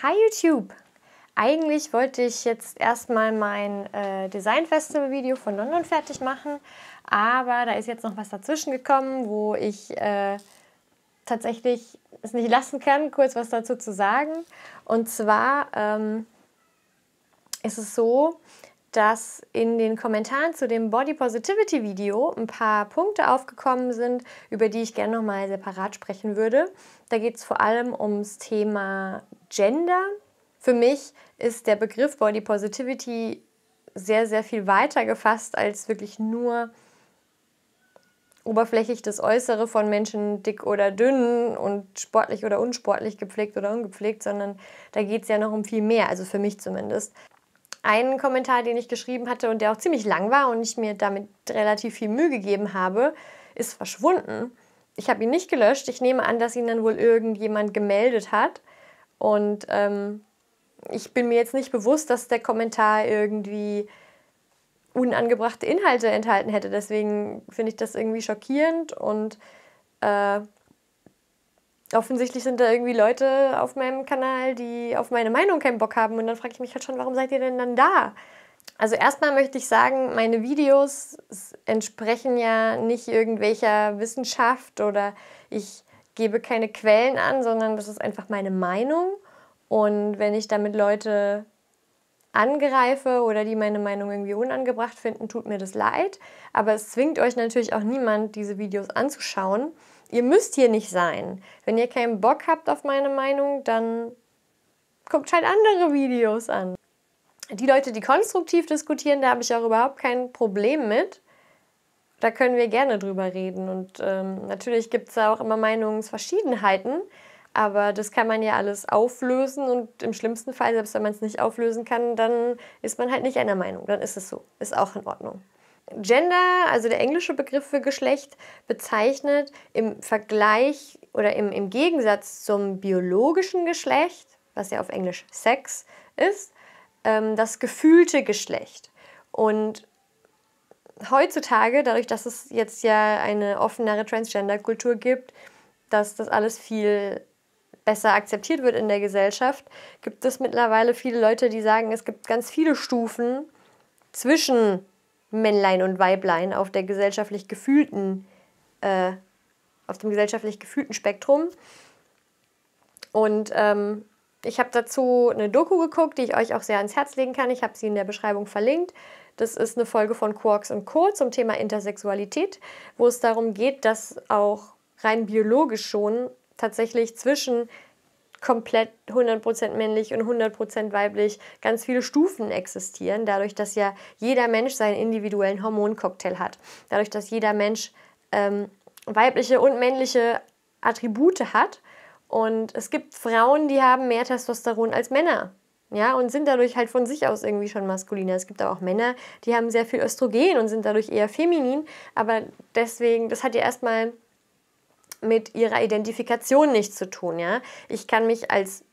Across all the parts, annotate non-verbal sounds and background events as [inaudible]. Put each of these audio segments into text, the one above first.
Hi YouTube! Eigentlich wollte ich jetzt erstmal mein äh, Design Festival Video von London fertig machen, aber da ist jetzt noch was dazwischen gekommen, wo ich äh, tatsächlich es nicht lassen kann, kurz was dazu zu sagen. Und zwar ähm, ist es so, dass in den Kommentaren zu dem Body Positivity Video ein paar Punkte aufgekommen sind, über die ich gerne nochmal separat sprechen würde. Da geht es vor allem ums Thema Gender. Für mich ist der Begriff Body Positivity sehr, sehr viel weiter gefasst als wirklich nur oberflächlich das Äußere von Menschen dick oder dünn und sportlich oder unsportlich, gepflegt oder ungepflegt, sondern da geht es ja noch um viel mehr, also für mich zumindest. Ein Kommentar, den ich geschrieben hatte und der auch ziemlich lang war und ich mir damit relativ viel Mühe gegeben habe, ist verschwunden. Ich habe ihn nicht gelöscht. Ich nehme an, dass ihn dann wohl irgendjemand gemeldet hat. Und ähm, ich bin mir jetzt nicht bewusst, dass der Kommentar irgendwie unangebrachte Inhalte enthalten hätte. Deswegen finde ich das irgendwie schockierend und äh, offensichtlich sind da irgendwie Leute auf meinem Kanal, die auf meine Meinung keinen Bock haben. Und dann frage ich mich halt schon, warum seid ihr denn dann da? Also erstmal möchte ich sagen, meine Videos entsprechen ja nicht irgendwelcher Wissenschaft oder ich gebe keine Quellen an, sondern das ist einfach meine Meinung. Und wenn ich damit Leute angreife oder die meine Meinung irgendwie unangebracht finden, tut mir das leid. Aber es zwingt euch natürlich auch niemand, diese Videos anzuschauen. Ihr müsst hier nicht sein. Wenn ihr keinen Bock habt auf meine Meinung, dann guckt halt andere Videos an. Die Leute, die konstruktiv diskutieren, da habe ich auch überhaupt kein Problem mit. Da können wir gerne drüber reden. Und ähm, natürlich gibt es da auch immer Meinungsverschiedenheiten. Aber das kann man ja alles auflösen und im schlimmsten Fall, selbst wenn man es nicht auflösen kann, dann ist man halt nicht einer Meinung. Dann ist es so. Ist auch in Ordnung. Gender, also der englische Begriff für Geschlecht, bezeichnet im Vergleich oder im, im Gegensatz zum biologischen Geschlecht, was ja auf Englisch Sex ist, ähm, das gefühlte Geschlecht. Und heutzutage, dadurch, dass es jetzt ja eine offenere Transgender-Kultur gibt, dass das alles viel besser akzeptiert wird in der Gesellschaft, gibt es mittlerweile viele Leute, die sagen, es gibt ganz viele Stufen zwischen Männlein und Weiblein auf der gesellschaftlich gefühlten, äh, auf dem gesellschaftlich gefühlten Spektrum. Und ähm, ich habe dazu eine Doku geguckt, die ich euch auch sehr ans Herz legen kann. Ich habe sie in der Beschreibung verlinkt. Das ist eine Folge von Quarks und Co. zum Thema Intersexualität, wo es darum geht, dass auch rein biologisch schon tatsächlich zwischen komplett 100% männlich und 100% weiblich ganz viele Stufen existieren, dadurch, dass ja jeder Mensch seinen individuellen Hormoncocktail hat, dadurch, dass jeder Mensch ähm, weibliche und männliche Attribute hat. Und es gibt Frauen, die haben mehr Testosteron als Männer. Ja, und sind dadurch halt von sich aus irgendwie schon maskuliner. Es gibt aber auch Männer, die haben sehr viel Östrogen und sind dadurch eher feminin, aber deswegen, das hat ja erstmal mit ihrer Identifikation nichts zu tun, ja. Ich kann mich als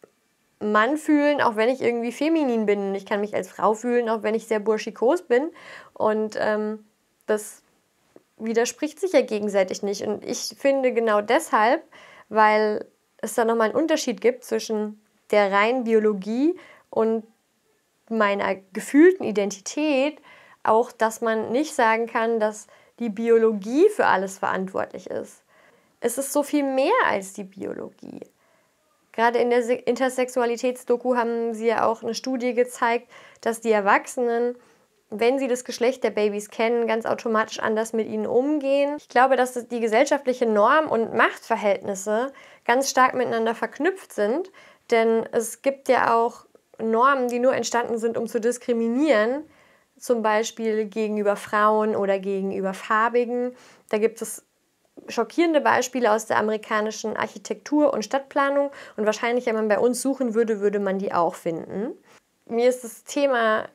Mann fühlen, auch wenn ich irgendwie feminin bin. Ich kann mich als Frau fühlen, auch wenn ich sehr burschikos bin. Und ähm, das widerspricht sich ja gegenseitig nicht. Und ich finde genau deshalb, weil es da nochmal einen Unterschied gibt zwischen der reinen Biologie und meiner gefühlten Identität auch, dass man nicht sagen kann, dass die Biologie für alles verantwortlich ist. Es ist so viel mehr als die Biologie. Gerade in der Intersexualitätsdoku haben sie ja auch eine Studie gezeigt, dass die Erwachsenen, wenn sie das Geschlecht der Babys kennen, ganz automatisch anders mit ihnen umgehen. Ich glaube, dass die gesellschaftliche Norm und Machtverhältnisse ganz stark miteinander verknüpft sind, denn es gibt ja auch Normen, die nur entstanden sind, um zu diskriminieren, zum Beispiel gegenüber Frauen oder gegenüber Farbigen. Da gibt es schockierende Beispiele aus der amerikanischen Architektur und Stadtplanung und wahrscheinlich, wenn man bei uns suchen würde, würde man die auch finden. Mir ist das Thema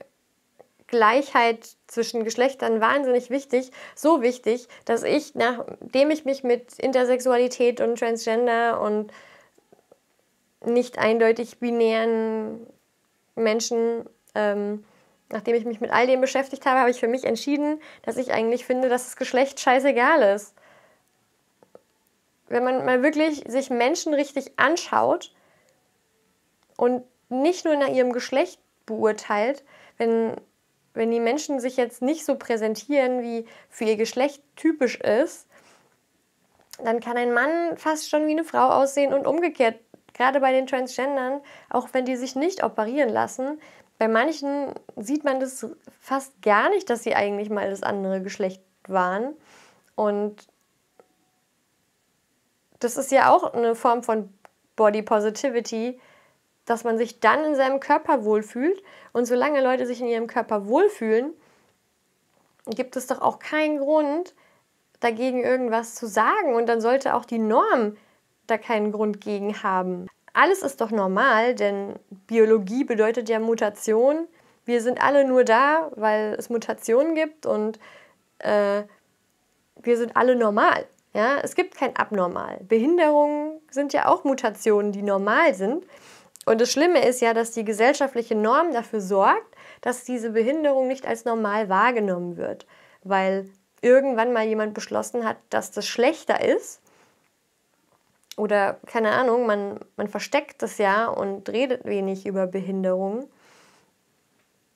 Gleichheit zwischen Geschlechtern wahnsinnig wichtig, so wichtig, dass ich, nachdem ich mich mit Intersexualität und Transgender und nicht eindeutig binären Menschen, ähm, nachdem ich mich mit all dem beschäftigt habe, habe ich für mich entschieden, dass ich eigentlich finde, dass das Geschlecht scheißegal ist. Wenn man mal wirklich sich Menschen richtig anschaut und nicht nur nach ihrem Geschlecht beurteilt, wenn, wenn die Menschen sich jetzt nicht so präsentieren, wie für ihr Geschlecht typisch ist, dann kann ein Mann fast schon wie eine Frau aussehen und umgekehrt Gerade bei den Transgendern, auch wenn die sich nicht operieren lassen, bei manchen sieht man das fast gar nicht, dass sie eigentlich mal das andere Geschlecht waren. Und das ist ja auch eine Form von Body Positivity, dass man sich dann in seinem Körper wohlfühlt. Und solange Leute sich in ihrem Körper wohlfühlen, gibt es doch auch keinen Grund, dagegen irgendwas zu sagen. Und dann sollte auch die Norm da keinen Grund gegen haben. Alles ist doch normal, denn Biologie bedeutet ja Mutation. Wir sind alle nur da, weil es Mutationen gibt und äh, wir sind alle normal. Ja? Es gibt kein Abnormal. Behinderungen sind ja auch Mutationen, die normal sind. Und das Schlimme ist ja, dass die gesellschaftliche Norm dafür sorgt, dass diese Behinderung nicht als normal wahrgenommen wird, weil irgendwann mal jemand beschlossen hat, dass das schlechter ist oder keine Ahnung, man, man versteckt das ja und redet wenig über Behinderung.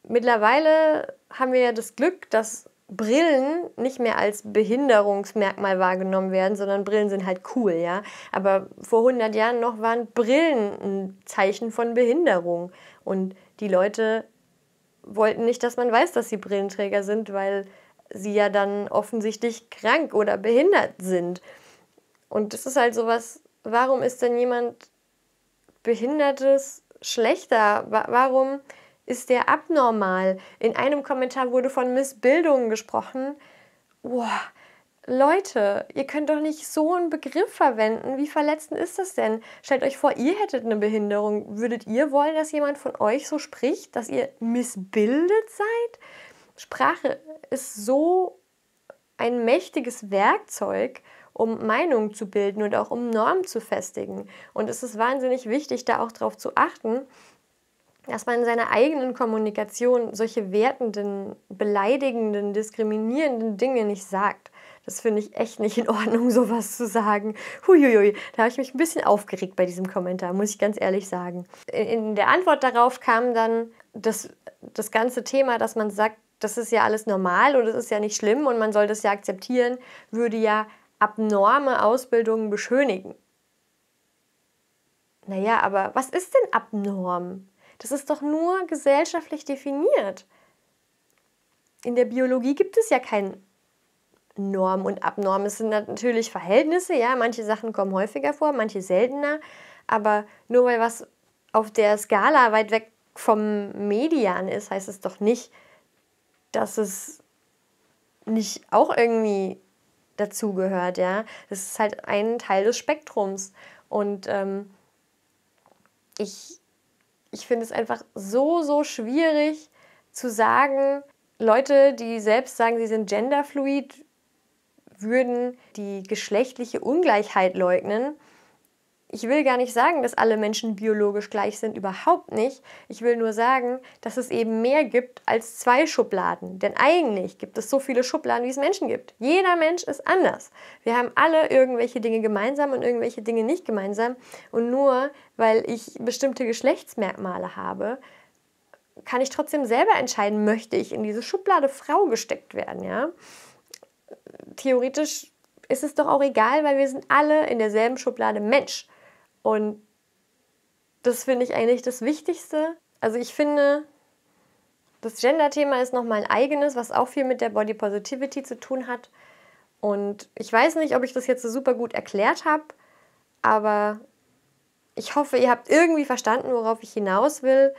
Mittlerweile haben wir ja das Glück, dass Brillen nicht mehr als Behinderungsmerkmal wahrgenommen werden, sondern Brillen sind halt cool, ja. Aber vor 100 Jahren noch waren Brillen ein Zeichen von Behinderung. Und die Leute wollten nicht, dass man weiß, dass sie Brillenträger sind, weil sie ja dann offensichtlich krank oder behindert sind. Und das ist halt so was warum ist denn jemand Behindertes schlechter? Warum ist der abnormal? In einem Kommentar wurde von Missbildungen gesprochen. Boah, Leute, ihr könnt doch nicht so einen Begriff verwenden. Wie verletzend ist das denn? Stellt euch vor, ihr hättet eine Behinderung. Würdet ihr wollen, dass jemand von euch so spricht, dass ihr missbildet seid? Sprache ist so ein mächtiges Werkzeug, um Meinungen zu bilden und auch um Normen zu festigen. Und es ist wahnsinnig wichtig, da auch darauf zu achten, dass man in seiner eigenen Kommunikation solche wertenden, beleidigenden, diskriminierenden Dinge nicht sagt. Das finde ich echt nicht in Ordnung, [laughs] sowas zu sagen. Huiuiui, da habe ich mich ein bisschen aufgeregt bei diesem Kommentar, muss ich ganz ehrlich sagen. In der Antwort darauf kam dann das, das ganze Thema, dass man sagt, das ist ja alles normal und es ist ja nicht schlimm und man soll das ja akzeptieren, würde ja abnorme Ausbildungen beschönigen. Naja, aber was ist denn abnorm? Das ist doch nur gesellschaftlich definiert. In der Biologie gibt es ja kein Norm und Abnorm. Es sind natürlich Verhältnisse, ja, manche Sachen kommen häufiger vor, manche seltener, aber nur weil was auf der Skala weit weg vom Median ist, heißt es doch nicht, dass es nicht auch irgendwie dazugehört, ja. Das ist halt ein Teil des Spektrums. Und ähm, ich, ich finde es einfach so, so schwierig zu sagen, Leute, die selbst sagen, sie sind genderfluid, würden die geschlechtliche Ungleichheit leugnen. Ich will gar nicht sagen, dass alle Menschen biologisch gleich sind, überhaupt nicht. Ich will nur sagen, dass es eben mehr gibt als zwei Schubladen. Denn eigentlich gibt es so viele Schubladen, wie es Menschen gibt. Jeder Mensch ist anders. Wir haben alle irgendwelche Dinge gemeinsam und irgendwelche Dinge nicht gemeinsam. Und nur weil ich bestimmte Geschlechtsmerkmale habe, kann ich trotzdem selber entscheiden, möchte ich in diese Schublade Frau gesteckt werden, ja? Theoretisch ist es doch auch egal, weil wir sind alle in derselben Schublade Mensch. Und das finde ich eigentlich das Wichtigste. Also ich finde, das Gender-Thema ist nochmal ein eigenes, was auch viel mit der Body Positivity zu tun hat. Und ich weiß nicht, ob ich das jetzt so super gut erklärt habe, aber ich hoffe, ihr habt irgendwie verstanden, worauf ich hinaus will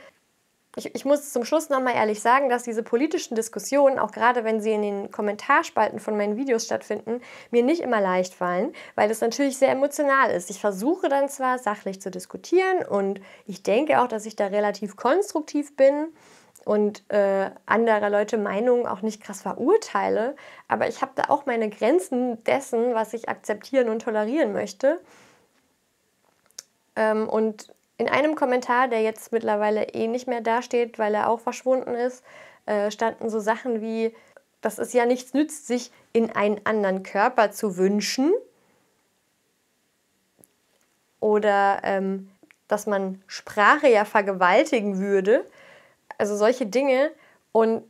ich, ich muss zum Schluss nochmal ehrlich sagen, dass diese politischen Diskussionen, auch gerade wenn sie in den Kommentarspalten von meinen Videos stattfinden, mir nicht immer leicht fallen, weil das natürlich sehr emotional ist. Ich versuche dann zwar sachlich zu diskutieren und ich denke auch, dass ich da relativ konstruktiv bin und äh, anderer Leute Meinungen auch nicht krass verurteile, aber ich habe da auch meine Grenzen dessen, was ich akzeptieren und tolerieren möchte. Ähm, und in einem Kommentar, der jetzt mittlerweile eh nicht mehr dasteht, weil er auch verschwunden ist, äh, standen so Sachen wie, dass es ja nichts nützt, sich in einen anderen Körper zu wünschen. Oder ähm, dass man Sprache ja vergewaltigen würde. Also solche Dinge. Und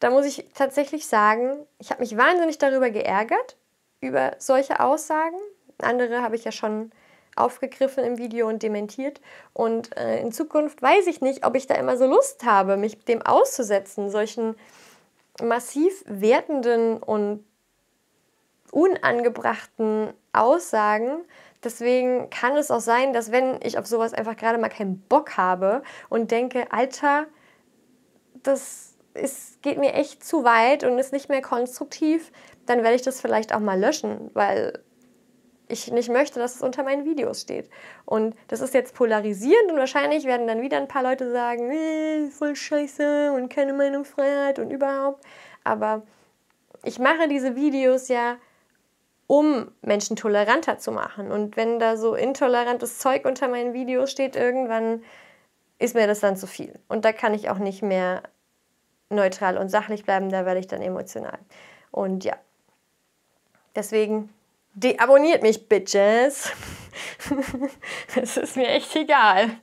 da muss ich tatsächlich sagen, ich habe mich wahnsinnig darüber geärgert, über solche Aussagen. Andere habe ich ja schon aufgegriffen im Video und dementiert. Und äh, in Zukunft weiß ich nicht, ob ich da immer so Lust habe, mich dem auszusetzen, solchen massiv wertenden und unangebrachten Aussagen. Deswegen kann es auch sein, dass wenn ich auf sowas einfach gerade mal keinen Bock habe und denke, Alter, das ist, geht mir echt zu weit und ist nicht mehr konstruktiv, dann werde ich das vielleicht auch mal löschen, weil ich nicht möchte, dass es unter meinen Videos steht. Und das ist jetzt polarisierend und wahrscheinlich werden dann wieder ein paar Leute sagen, nee, äh, voll scheiße und keine Meinungsfreiheit und überhaupt. Aber ich mache diese Videos ja, um Menschen toleranter zu machen. Und wenn da so intolerantes Zeug unter meinen Videos steht, irgendwann ist mir das dann zu viel. Und da kann ich auch nicht mehr neutral und sachlich bleiben, da werde ich dann emotional. Und ja, deswegen Deabonniert mich, Bitches. [laughs] Es ist mir echt egal.